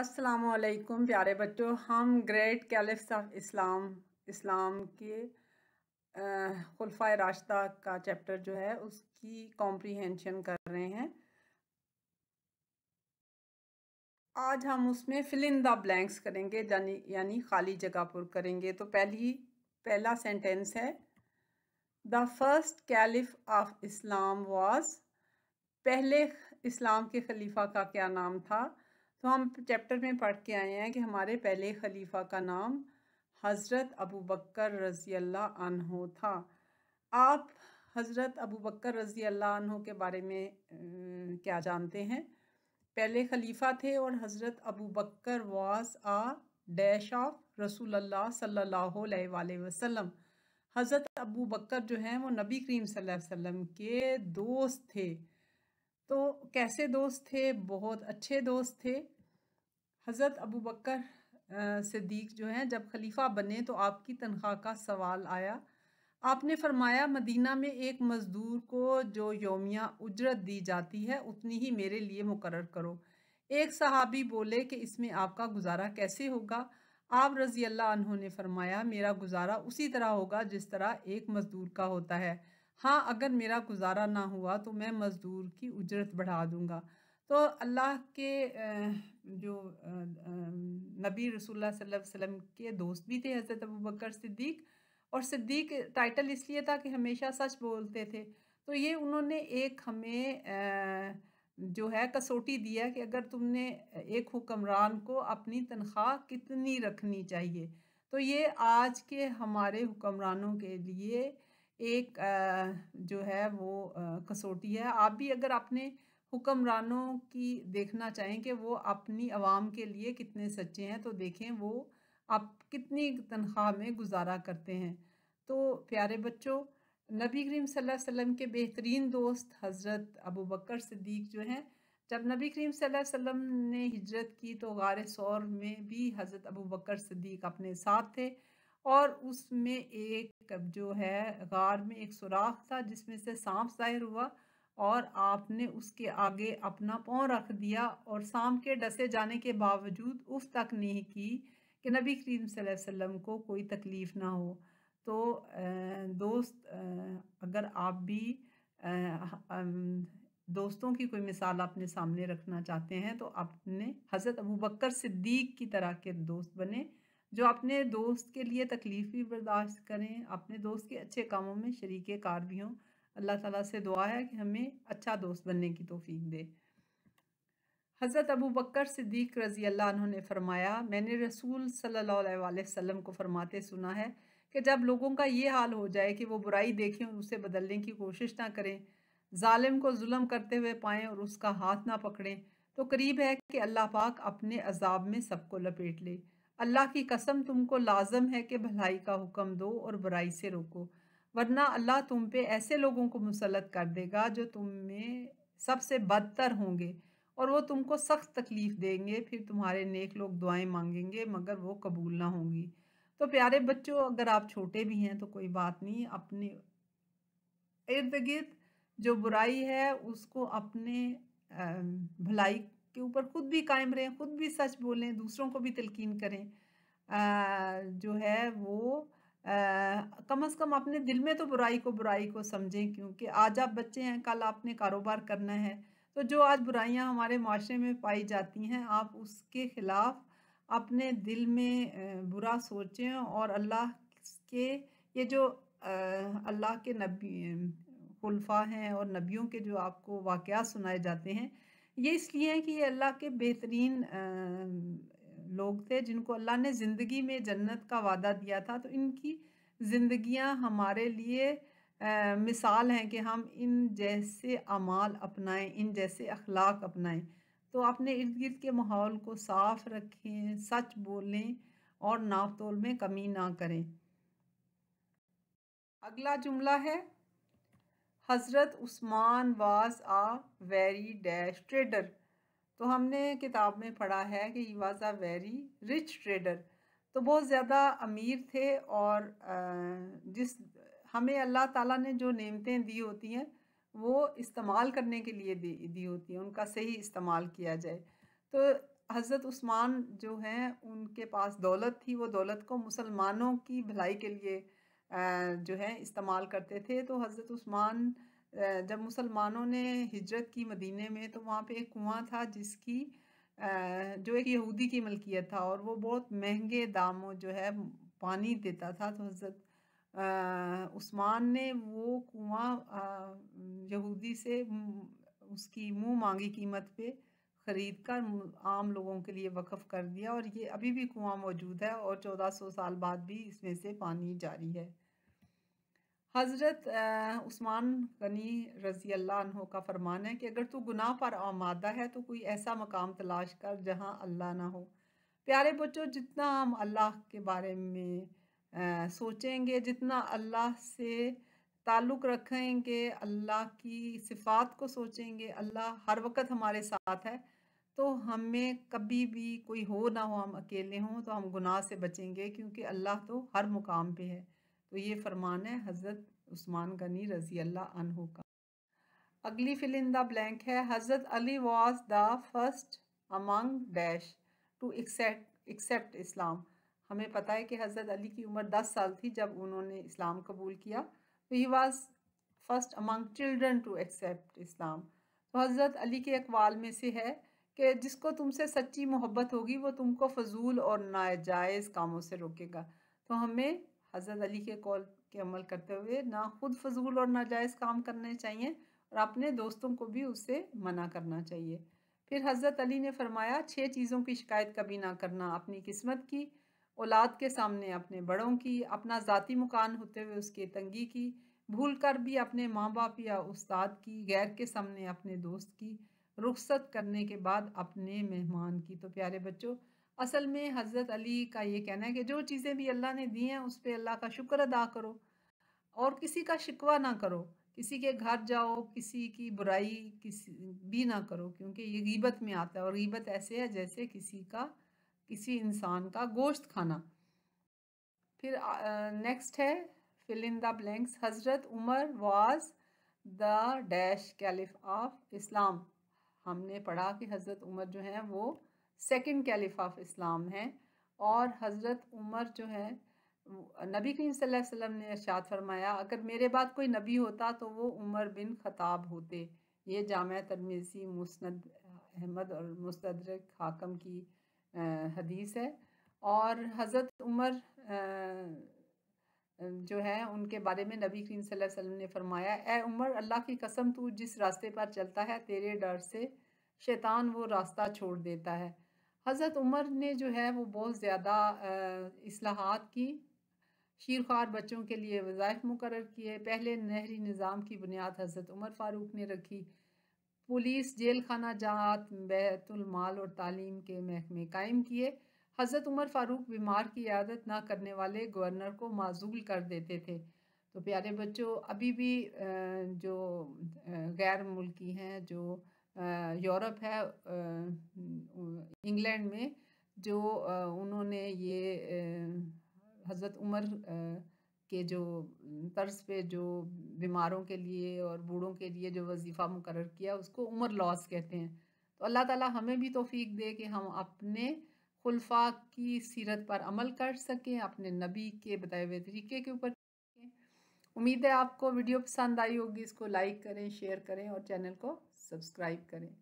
असलकुम प्यारे बच्चों हम ग्रेट कैलिफ्स ऑफ इस्लाम इस्लाम के खुलफा रास्ता का चैप्टर जो है उसकी कॉम्प्रीहेंशन कर रहे हैं आज हम उसमें फिल इन द ब्लैंक्स करेंगे यानी यानी खाली जगह पर करेंगे तो पहली पहला सेंटेंस है the first caliph of Islam was पहले इस्लाम के खलीफा का क्या नाम था तो हम चैप्टर में पढ़ के आए हैं कि हमारे पहले खलीफा का नाम हज़रत अबू बकर रज़ी अल्लाह अनहो था आप हज़रत अबू बकर रज़ी अल्लाह अनहो के बारे में क्या जानते हैं पहले खलीफा थे और हज़रत अबू बकर वास आ डैश ऑफ रसूलुल्लाह सल्लल्लाहु अलैहि वसल्लम हज़रत अबू बकर जो हैं वो नबी करीम सल्लल्लाहु अलैहि वसल्लम के दोस्त थे तो कैसे दोस्त थे बहुत अच्छे दोस्त थे हज़रत अबू बकर सदीक जो हैं जब खलीफा बने तो आपकी तनख्वाह का सवाल आया आपने फरमाया मदीना में एक मज़दूर को जो योमिया उजरत दी जाती है उतनी ही मेरे लिए मुकर करो एक सहाबी बोले कि इसमें आपका गुजारा कैसे होगा आप रज़ी अल्लाह ने फरमाया मेरा गुजारा उसी तरह होगा जिस तरह एक मज़दूर का होता है हाँ अगर मेरा गुजारा ना हुआ तो मैं मज़दूर की उजरत बढ़ा दूँगा तो अल्लाह के जो नबी रसूल वसलम के दोस्त भी थे हज़रत अबू बकर सिद्दीक और सिद्दीक टाइटल इसलिए था कि हमेशा सच बोलते थे तो ये उन्होंने एक हमें जो है कसौटी दिया कि अगर तुमने एक हुक्मरान को अपनी तनख्वाह कितनी रखनी चाहिए तो ये आज के हमारे हुक्मरानों के लिए एक जो है वो कसौटी है आप भी अगर अपने हुक्मरानों की देखना चाहें कि वो अपनी आवाम के लिए कितने सच्चे हैं तो देखें वो आप कितनी तनख्वाह में गुजारा करते हैं तो प्यारे बच्चों नबी करीम सल्लल्लाहु अलैहि वसल्लम के बेहतरीन दोस्त हज़रत अबू बकर सिद्दीक जो हैं जब नबी करीम सल्लल्लाहु अलैहि वसल्लम ने हिजरत की तो गार सौर में भी हज़रत अबू बकर सिद्दीक अपने साथ थे और उसमें एक जो है गार में एक सुराख था जिसमें से सांप ज़ाहिर हुआ और आपने उसके आगे अपना पाँव रख दिया और शाम के डसे जाने के बावजूद उस तक नहीं की कि नबी करीम वसल्लम को कोई तकलीफ़ ना हो तो दोस्त अगर आप भी दोस्तों की कोई मिसाल अपने सामने रखना चाहते हैं तो अपने हज़रत अबू बकर सिद्दीक की तरह के दोस्त बने जो अपने दोस्त के लिए तकलीफ़ भी बर्दाश्त करें अपने दोस्त के अच्छे कामों में शरीक कार भी हों अल्लाह ताला से दुआ है कि हमें अच्छा दोस्त बनने की तोफ़ी दे हज़रत अबू बकर सिद्दीक रज़ी अल्लाह उन्होंने फरमाया मैंने रसूल सल्लल्लाहु अलैहि वसल्लम को फरमाते सुना है कि जब लोगों का ये हाल हो जाए कि वो बुराई देखें और उसे बदलने की कोशिश ना करें ालिम को जुल्म करते हुए पाएँ और उसका हाथ ना पकड़ें तो करीब है कि अल्लाह पाक अपने अजाब में सबको लपेट ले अल्लाह की कसम तुमको लाजम है कि भलाई का हुक्म दो और बुराई से रोको वरना अल्लाह तुम पे ऐसे लोगों को मुसलत कर देगा जो तुम में सबसे बदतर होंगे और वो तुमको सख्त तकलीफ़ देंगे फिर तुम्हारे नेक लोग दुआएं मांगेंगे मगर वो कबूल ना होंगी तो प्यारे बच्चों अगर आप छोटे भी हैं तो कोई बात नहीं अपने इर्द गिर्द जो बुराई है उसको अपने भलाई के ऊपर खुद भी कायम रहें खुद भी सच बोलें दूसरों को भी तलकिन करें आ, जो है वो कम अज़ कम अपने दिल में तो बुराई को बुराई को समझें क्योंकि आज आप बच्चे हैं कल आपने कारोबार करना है तो जो आज बुराइयां हमारे माशरे में पाई जाती हैं आप उसके ख़िलाफ़ अपने दिल में बुरा सोचें और अल्लाह के ये जो अल्लाह के नबी खुलफा हैं और नबियों के जो आपको वाक़ सुनाए जाते हैं ये इसलिए हैं कि ये अल्लाह के बेहतरीन लोग थे जिनको अल्लाह ने ज़िंदगी में जन्नत का वादा दिया था तो इनकी ज़िंदगियां हमारे लिए आ, मिसाल हैं कि हम इन जैसे अमाल अपनाएं इन जैसे अखलाक अपनाएं तो अपने इर्द गिर्द के माहौल को साफ रखें सच बोलें और नाप तोल में कमी ना करें अगला जुमला है Hazrat Usman was a very dash trader तो हमने किताब में पढ़ा है कि he was a very rich trader तो बहुत ज़्यादा अमीर थे और जिस हमें अल्लाह ताला ने जो नेमतें दी होती हैं वो इस्तेमाल करने के लिए दी दी होती हैं उनका सही इस्तेमाल किया जाए तो हज़रत उस्मान जो हैं उनके पास दौलत थी वो दौलत को मुसलमानों की भलाई के लिए जो है इस्तेमाल करते थे तो हज़रत उस्मान जब मुसलमानों ने हिजरत की मदीने में तो वहाँ पे एक कुआं था जिसकी जो एक यहूदी की मलकियत था और वो बहुत महंगे दामों जो है पानी देता था तो हज़रत उस्मान ने वो कुआं यहूदी से उसकी मुंह मांगी कीमत पे ख़रीद कर आम लोगों के लिए वक्फ़ कर दिया और ये अभी भी कुआं मौजूद है और 1400 साल बाद भी इसमें से पानी जारी है हज़रत उस्मान गनी रज़ी अल्लाह का फ़रमान है कि अगर तू गुनाह पर आमादा है तो कोई ऐसा मकाम तलाश कर जहाँ अल्लाह ना हो प्यारे बच्चों जितना हम अल्लाह के बारे में आ, सोचेंगे जितना अल्लाह से ताल्लुक़ रखेंगे अल्लाह की सिफात को सोचेंगे अल्लाह हर वक्त हमारे साथ है तो हमें कभी भी कोई हो ना हो हम अकेले हों तो हम गुनाह से बचेंगे क्योंकि अल्लाह तो हर मुकाम पे है तो ये फरमान है हज़रत उस्मान गनी रजी अल्लाह अनहु का अगली फिलिंग द ब्लैंक है Hazrat Ali was the first among dash to accept Islam हमें पता है कि हज़रत अली की उम्र दस साल थी जब उन्होंने इस्लाम कबूल किया तो he was first among children to accept Islam तो हज़रत अली के अकवाल में से है कि जिसको तुमसे सच्ची मोहब्बत होगी वो तुमको फजूल और नाजायज़ कामों से रोकेगा तो हमें हज़रत अली के कॉल के अमल करते हुए ना खुद फजूल और नाजायज़ काम करने चाहिए और अपने दोस्तों को भी उससे मना करना चाहिए फिर हज़रत अली ने फरमाया छः चीज़ों की शिकायत कभी ना करना अपनी किस्मत की औलाद के सामने अपने बड़ों की अपना ज़ाती मकान होते हुए उसकी तंगी की भूल कर भी अपने माँ बाप या उस्ताद की गैर के सामने अपने दोस्त की रुख्सत करने के बाद अपने मेहमान की तो प्यारे बच्चों असल में हज़रत अली का ये कहना है कि जो चीज़ें भी अल्लाह ने दी हैं उस पर अल्लाह का शुक्र अदा करो और किसी का शिकवा ना करो किसी के घर जाओ किसी की बुराई किसी भी ना करो क्योंकि ये गीबत में आता है और गीबत ऐसे है जैसे किसी का किसी इंसान का गोश्त खाना फिर नेक्स्ट है फिल इन द ब्लैंक्स हज़रत Umar was the dash caliph of Islam हमने पढ़ा कि हज़रत उमर जो हैं वो सेकंड कैलिफ ऑफ इस्लाम हैं और हज़रत उमर जो है नबी करीम सल्लल्लाहु अलैहि वसल्लम ने अर्शाद फरमाया अगर मेरे बाद कोई नबी होता तो वो उमर बिन खताब होते ये जाम तरमीसी मुस्ंद अहमद और मुस्तर हाकम की हदीस है और हज़रत उमर जो है उनके बारे में नबी करीम सल्लल्लाहु अलैहि वसल्लम ने फरमाया ए उमर अल्लाह की कसम तू जिस रास्ते पर चलता है तेरे डर से शैतान वो रास्ता छोड़ देता है हज़रत उमर ने जो है वो बहुत ज़्यादा असलाहत की शीरखार बच्चों के लिए वज़ाइफ मुकर किए पहले नहरी निज़ाम की बुनियाद हज़रत उमर फ़ारूक ने रखी पुलिस जेल खाना जहात बैतुलमाल और तालीम के महकमे कायम किए हज़रत उमर फ़ारूक बीमार की आदत ना करने वाले गवर्नर को माजूल कर देते थे तो प्यारे बच्चों अभी भी जो गैर मुल्की हैं जो यूरोप है इंग्लैंड में जो उन्होंने ये हज़रत उमर के जो तर्ज पे जो बीमारों के लिए और बूढ़ों के लिए जो वजीफ़ा मुकर किया उसको उमर लॉस कहते हैं तो अल्लाह ताला हमें भी तोफ़ी दे कि हम अपने खुलफा की सीरत पर अमल कर सकें अपने नबी के बताए हुए तरीके के ऊपर उम्मीद है आपको वीडियो पसंद आई होगी इसको लाइक करें शेयर करें और चैनल को सब्सक्राइब करें